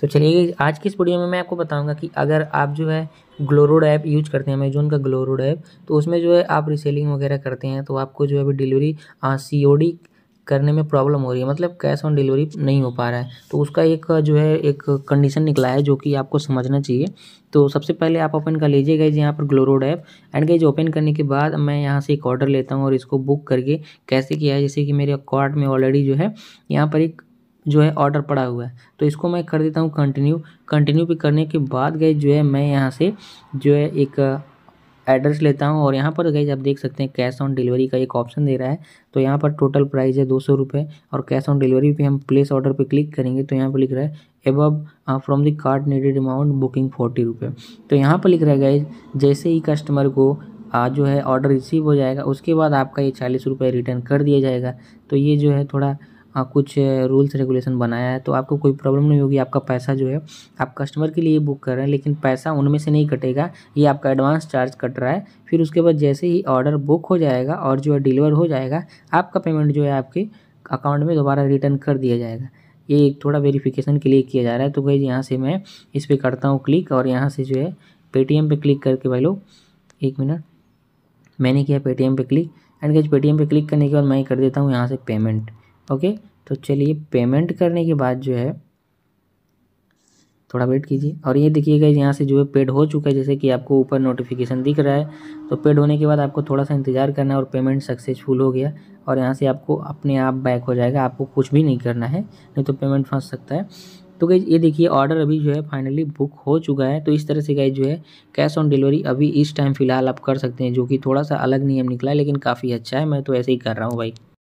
तो चलिए आज की इस वीडियो में मैं आपको बताऊंगा कि अगर आप जो है ग्लोरोड ऐप यूज करते हैं अमेजोन का ग्लोरोड ऐप तो उसमें जो है आप रिसेलिंग वगैरह करते हैं तो आपको जो है डिलीवरी सी ओ डी करने में प्रॉब्लम हो रही है मतलब कैश ऑन डिलीवरी नहीं हो पा रहा है तो उसका एक जो है एक कंडीशन निकला है जो कि आपको समझना चाहिए तो सबसे पहले आप ओपन कर लीजिए गाइज यहाँ पर ग्लोरोड ऐप एंड गाइज ओपन करने के बाद मैं यहाँ से एक ऑर्डर लेता हूँ और इसको बुक करके कैसे किया है जैसे कि मेरे कार्ट में ऑलरेडी जो है यहाँ पर एक जो है ऑर्डर पड़ा हुआ है तो इसको मैं कर देता हूँ कंटिन्यू कंटिन्यू पे करने के बाद गए जो है मैं यहाँ से जो है एक एड्रेस uh, लेता हूँ और यहाँ पर गई आप देख सकते हैं कैश ऑन डिलीवरी का एक ऑप्शन दे रहा है तो यहाँ पर टोटल प्राइस है दो सौ रुपये और कैश ऑन डिलीवरी पे हम प्लेस ऑर्डर पे क्लिक करेंगे तो यहाँ पर लिख रहा है एबब from the card needed amount booking forty रुपये तो यहाँ पर लिख रहा है गए जैसे ही कस्टमर को आज uh, जो है ऑर्डर रिसीव हो जाएगा उसके बाद आपका ये चालीस रुपये रिटर्न कर दिया जाएगा तो ये जो है थोड़ा हाँ, कुछ रूल्स रेगुलेशन बनाया है तो आपको कोई प्रॉब्लम नहीं होगी आपका पैसा जो है आप कस्टमर के लिए बुक कर रहे हैं लेकिन पैसा उनमें से नहीं कटेगा ये आपका एडवांस चार्ज कट रहा है फिर उसके बाद जैसे ही ऑर्डर बुक हो जाएगा और जो है डिलीवर हो जाएगा आपका पेमेंट जो है आपके अकाउंट में दोबारा रिटर्न कर दिया जाएगा ये एक थोड़ा वेरिफिकेशन के लिए किया जा रहा है तो भाई यहाँ से मैं इस पर करता हूँ क्लिक और यहाँ से जो है पेटीएम पर क्लिक करके भाई लोग एक मिनट मैंने किया पेटीएम पर क्लिक एंड टी पेटीएम पर क्लिक करने के बाद मैं कर देता हूँ यहाँ से पेमेंट ओके तो चलिए पेमेंट करने के बाद जो है थोड़ा वेट कीजिए और ये देखिएगा यहाँ से जो है पेड हो चुका है जैसे कि आपको ऊपर नोटिफिकेशन दिख रहा है तो पेड होने के बाद आपको थोड़ा सा इंतज़ार करना है और पेमेंट सक्सेसफुल हो गया और यहाँ से आपको अपने आप बैक हो जाएगा आपको कुछ भी नहीं करना है नहीं तो पेमेंट फंस सकता है तो गई ये देखिए ऑर्डर अभी जो है फाइनली बुक हो चुका है तो इस तरह से गई जो है कैश ऑन डिलीवरी अभी इस टाइम फ़िलहाल आप कर सकते हैं जो कि थोड़ा सा अलग नियम निकला है लेकिन काफ़ी अच्छा है मैं तो ऐसे ही कर रहा हूँ भाई